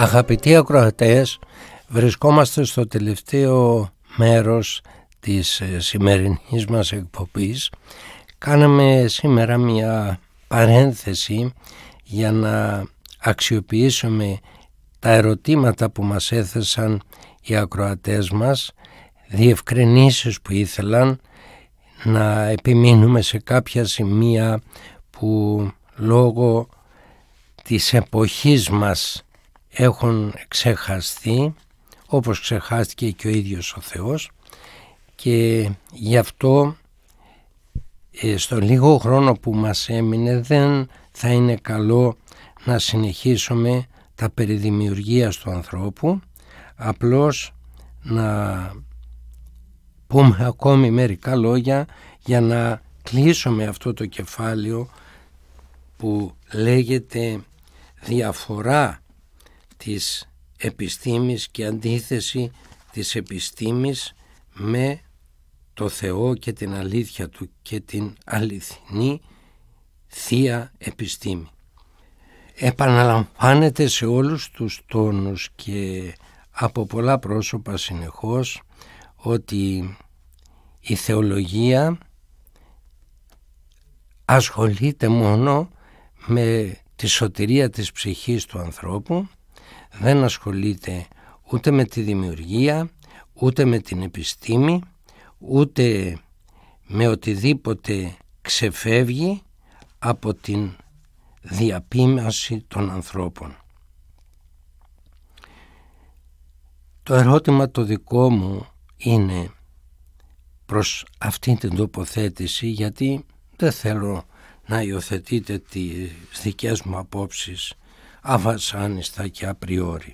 Αγαπητοί ακροατές, βρισκόμαστε στο τελευταίο μέρος της ε, σημερινής μας εκπομπής. Κάναμε σήμερα μια παρένθεση για να αξιοποιήσουμε τα ερωτήματα που μας έθεσαν οι ακροατές μας, διευκρινήσεις που ήθελαν να επιμείνουμε σε κάποια σημεία που λόγω της εποχής μας έχουν ξεχαστεί όπως ξεχάστηκε και ο ίδιος ο Θεός και γι' αυτό ε, στο λίγο χρόνο που μας έμεινε δεν θα είναι καλό να συνεχίσουμε τα περιδημιουργία του ανθρώπου απλώς να πούμε ακόμη μερικά λόγια για να κλείσουμε αυτό το κεφάλαιο που λέγεται διαφορά της επιστήμης και αντίθεση της επιστήμης με το Θεό και την αλήθεια του και την αληθινή θεία επιστήμη. Επαναλαμβάνεται σε όλους τους τόνους και από πολλά πρόσωπα συνεχώς ότι η θεολογία ασχολείται μόνο με τη σωτηρία της ψυχής του ανθρώπου δεν ασχολείται ούτε με τη δημιουργία, ούτε με την επιστήμη, ούτε με οτιδήποτε ξεφεύγει από την διαπίμαση των ανθρώπων. Το ερώτημα το δικό μου είναι προς αυτή την τοποθέτηση γιατί δεν θέλω να υιοθετείτε τις δικές μου απόψεις αβασάνιστα και απριόρι.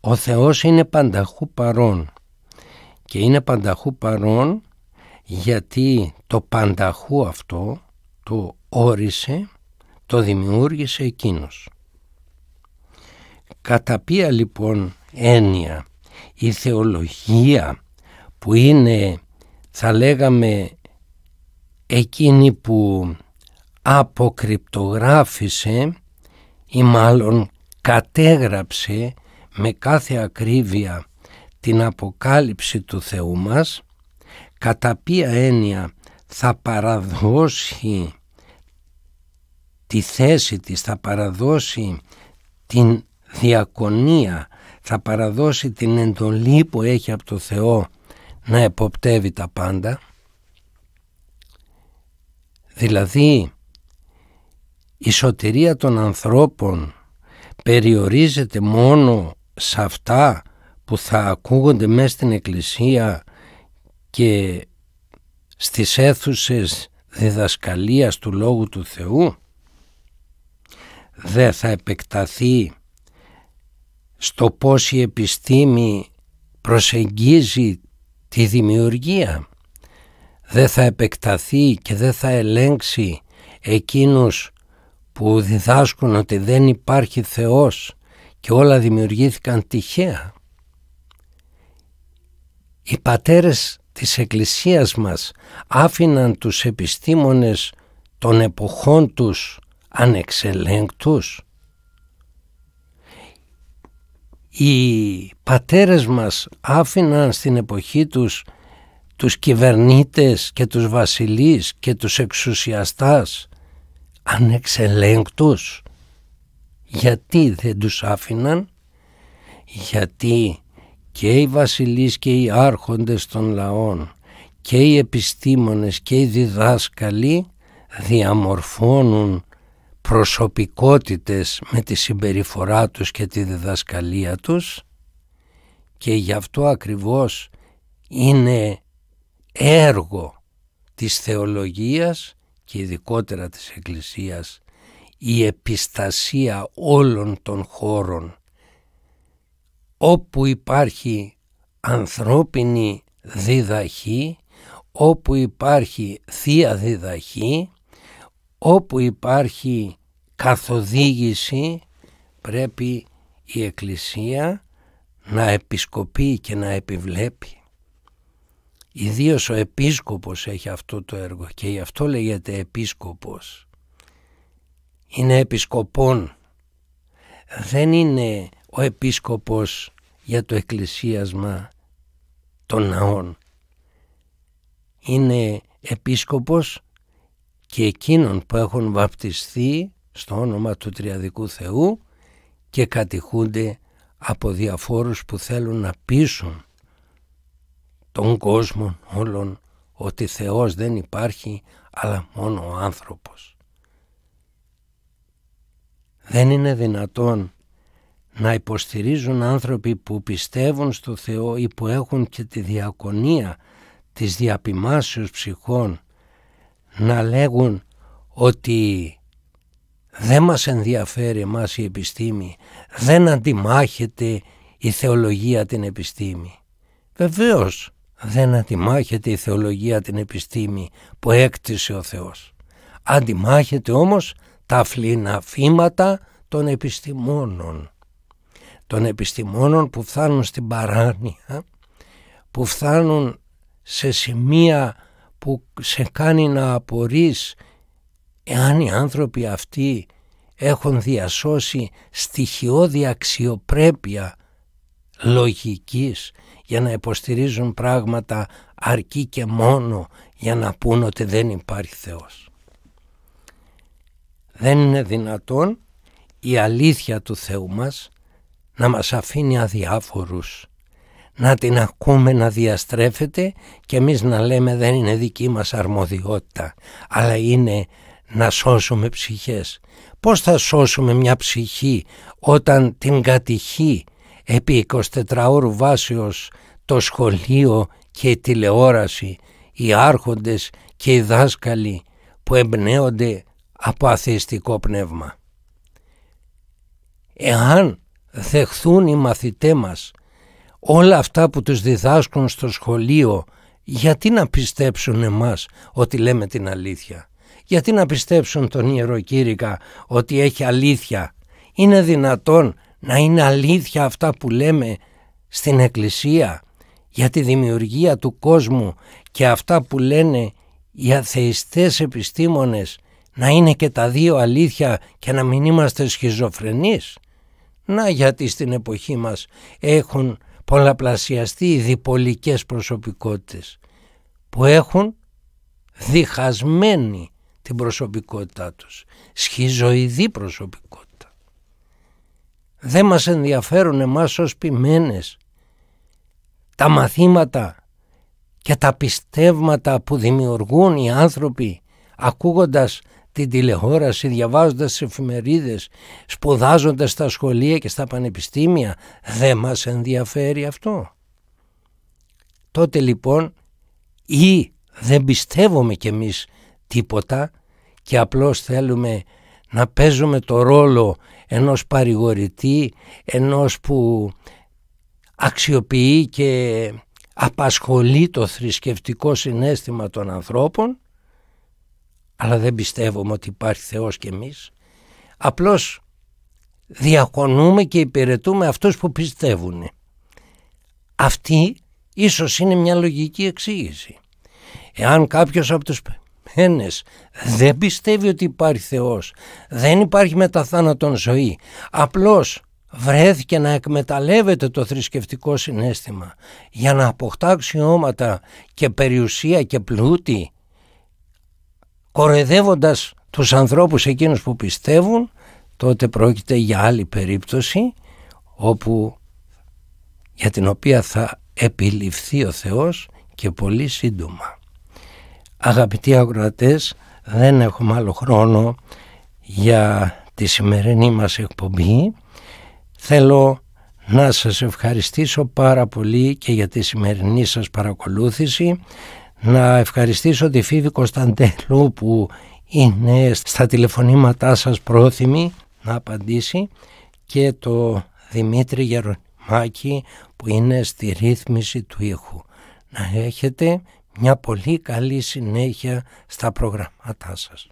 Ο Θεός είναι πανταχού παρόν και είναι πανταχού παρόν γιατί το πανταχού αυτό το όρισε, το δημιούργησε εκείνος. Κατά ποια λοιπόν έννοια η θεολογία που είναι θα λέγαμε εκείνη που αποκρυπτογράφησε ή μάλλον κατέγραψε με κάθε ακρίβεια την αποκάλυψη του Θεού μας, κατά ποια έννοια θα παραδώσει τη θέση της, θα παραδώσει την διακονία, θα παραδώσει την εντολή που έχει από το Θεό να εποπτεύει τα πάντα. Δηλαδή η σωτηρία των ανθρώπων περιορίζεται μόνο σε αυτά που θα ακούγονται μέσα στην εκκλησία και στις αίθουσες διδασκαλίας του Λόγου του Θεού δεν θα επεκταθεί στο πώς η επιστήμη προσεγγίζει τη δημιουργία δεν θα επεκταθεί και δεν θα ελέγξει εκείνους που διδάσκουν ότι δεν υπάρχει Θεός και όλα δημιουργήθηκαν τυχαία. Οι πατέρες της Εκκλησίας μας άφηναν τους επιστήμονες των εποχών τους ανεξελέγκτους. Οι πατέρες μας άφηναν στην εποχή τους τους κυβερνήτες και τους βασιλείς και τους εξουσιαστάς ανεξελέγκτους. Γιατί δεν τους άφηναν, γιατί και οι βασιλείς και οι άρχοντες των λαών και οι επιστήμονες και οι διδάσκαλοι διαμορφώνουν προσωπικότητες με τη συμπεριφορά τους και τη διδασκαλία τους και γι' αυτό ακριβώς είναι έργο της θεολογίας και ειδικότερα της Εκκλησίας η επιστασία όλων των χώρων όπου υπάρχει ανθρώπινη διδαχή, όπου υπάρχει θεία διδαχή, όπου υπάρχει καθοδήγηση πρέπει η Εκκλησία να επισκοπεί και να επιβλέπει. Ιδίως ο επίσκοπος έχει αυτό το έργο και γι' αυτό λέγεται επίσκοπος. Είναι επισκοπών. Δεν είναι ο επίσκοπος για το εκκλησίασμα των ναών. Είναι επίσκοπος και εκείνων που έχουν βαπτιστεί στο όνομα του Τριαδικού Θεού και κατηχούνται από διαφόρους που θέλουν να πείσουν των κόσμων όλων ότι Θεός δεν υπάρχει αλλά μόνο ο άνθρωπος. Δεν είναι δυνατόν να υποστηρίζουν άνθρωποι που πιστεύουν στο Θεό ή που έχουν και τη διακονία της διαπιμάσεως ψυχών να λέγουν ότι δεν μας ενδιαφέρει εμάς η επιστήμη, δεν αντιμάχεται η θεολογία την επιστήμη. Βεβαίως δεν αντιμάχεται η θεολογία την επιστήμη που έκτισε ο Θεός. Αντιμάχεται όμως τα φλιναφήματα των επιστημόνων. Των επιστημόνων που φτάνουν στην παράνοια, που φτάνουν σε σημεία που σε κάνει να απορείς εάν οι άνθρωποι αυτοί έχουν διασώσει στοιχειώδη αξιοπρέπεια λογικής για να υποστηρίζουν πράγματα αρκεί και μόνο για να πούν ότι δεν υπάρχει Θεός. Δεν είναι δυνατόν η αλήθεια του Θεού μας να μας αφήνει αδιάφορους, να την ακούμε να διαστρέφεται και εμείς να λέμε δεν είναι δική μας αρμοδιότητα, αλλά είναι να σώσουμε ψυχές. Πώς θα σώσουμε μια ψυχή όταν την κατηχεί επί 24 ώρου βάσεως το σχολείο και η τηλεόραση, οι άρχοντες και οι δάσκαλοι που εμπνέονται από αθειστικό πνεύμα. Εάν δεχθούν οι μαθητές μας όλα αυτά που τους διδάσκουν στο σχολείο, γιατί να πιστέψουν εμάς ότι λέμε την αλήθεια. Γιατί να πιστέψουν τον Ιεροκήρυκα ότι έχει αλήθεια. Είναι δυνατόν να είναι αλήθεια αυτά που λέμε στην Εκκλησία για τη δημιουργία του κόσμου και αυτά που λένε οι αθειστές επιστήμονες να είναι και τα δύο αλήθεια και να μην είμαστε σχιζοφρενείς. Να γιατί στην εποχή μας έχουν πολλαπλασιαστεί οι διπολικές προσωπικότητες που έχουν διχασμένη την προσωπικότητά τους, σχιζοειδή προσωπικότητα. Δεν μας ενδιαφέρουν εμάς ως ποιμένες τα μαθήματα και τα πιστεύματα που δημιουργούν οι άνθρωποι ακούγοντας την τηλεόραση, διαβάζοντας τις εφημερίδες, σπουδάζοντας στα σχολεία και στα πανεπιστήμια. Δεν μας ενδιαφέρει αυτό. Τότε λοιπόν ή δεν πιστεύουμε κι εμείς τίποτα και απλώς θέλουμε να παίζουμε το ρόλο ενός παρηγορητή, ενός που αξιοποιεί και απασχολεί το θρησκευτικό συνέστημα των ανθρώπων αλλά δεν πιστεύουμε ότι υπάρχει Θεός και εμείς απλώς διακονούμε και υπηρετούμε αυτούς που πιστεύουν αυτή ίσως είναι μια λογική εξήγηση εάν κάποιος από τους δεν πιστεύει ότι υπάρχει Θεός, δεν υπάρχει μεταθάνατον ζωή, απλώς βρέθηκε να εκμεταλλεύεται το θρησκευτικό συνέστημα για να αποκτά αξιώματα και περιουσία και πλούτη, κορεδεύοντας τους ανθρώπους εκείνους που πιστεύουν, τότε πρόκειται για άλλη περίπτωση όπου για την οποία θα επιληφθεί ο Θεός και πολύ σύντομα. Αγαπητοί αγροατές, δεν έχουμε άλλο χρόνο για τη σημερινή μας εκπομπή. Θέλω να σας ευχαριστήσω πάρα πολύ και για τη σημερινή σας παρακολούθηση. Να ευχαριστήσω τη Φίβη Κωνσταντέλου που είναι στα τηλεφωνήματά σας πρόθυμη να απαντήσει και το Δημήτρη Γερονιμάκη που είναι στη ρύθμιση του ήχου. Να έχετε μια πολύ καλή συνέχεια στα προγράμματά σας.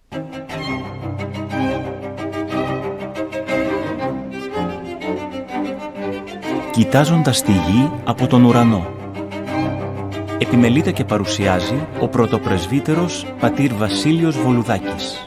Κοιτάζοντας τη γη από τον ουρανό Επιμελείται και παρουσιάζει ο πρωτοπρεσβύτερος πατήρ Βασίλειος Βολουδάκης.